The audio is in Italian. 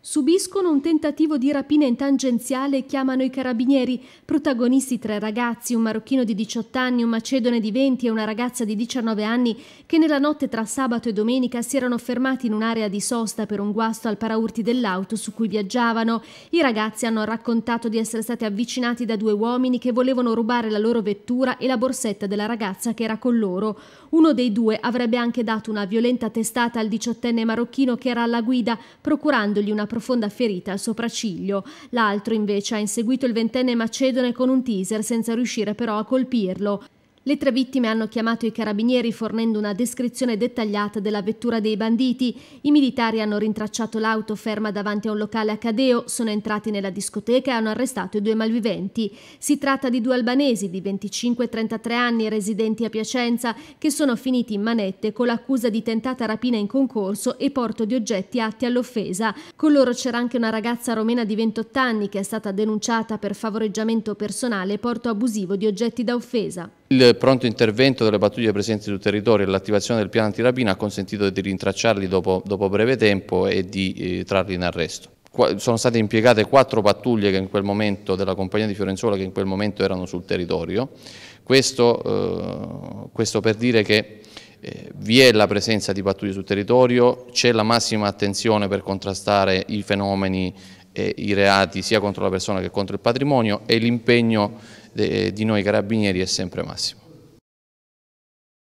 Subiscono un tentativo di rapina in tangenziale e chiamano i carabinieri, protagonisti tre ragazzi, un marocchino di 18 anni, un macedone di 20 e una ragazza di 19 anni che nella notte tra sabato e domenica si erano fermati in un'area di sosta per un guasto al paraurti dell'auto su cui viaggiavano. I ragazzi hanno raccontato di essere stati avvicinati da due uomini che volevano rubare la loro vettura e la borsetta della ragazza che era con loro. Uno dei due avrebbe anche dato una violenta testata al diciottenne marocchino che era alla guida, procurandogli una profonda ferita al sopracciglio. L'altro invece ha inseguito il ventenne macedone con un teaser senza riuscire però a colpirlo. Le tre vittime hanno chiamato i carabinieri fornendo una descrizione dettagliata della vettura dei banditi. I militari hanno rintracciato l'auto ferma davanti a un locale a Cadeo, sono entrati nella discoteca e hanno arrestato i due malviventi. Si tratta di due albanesi di 25 e 33 anni residenti a Piacenza che sono finiti in manette con l'accusa di tentata rapina in concorso e porto di oggetti atti all'offesa. Con loro c'era anche una ragazza romena di 28 anni che è stata denunciata per favoreggiamento personale e porto abusivo di oggetti da offesa. Il pronto intervento delle pattuglie presenti sul territorio e l'attivazione del piano antirapina ha consentito di rintracciarli dopo, dopo breve tempo e di eh, trarli in arresto sono state impiegate quattro pattuglie momento, della compagnia di Fiorenzuola che in quel momento erano sul territorio, questo, eh, questo per dire che eh, vi è la presenza di pattuglie sul territorio, c'è la massima attenzione per contrastare i fenomeni e i reati sia contro la persona che contro il patrimonio e l'impegno di noi carabinieri è sempre massimo.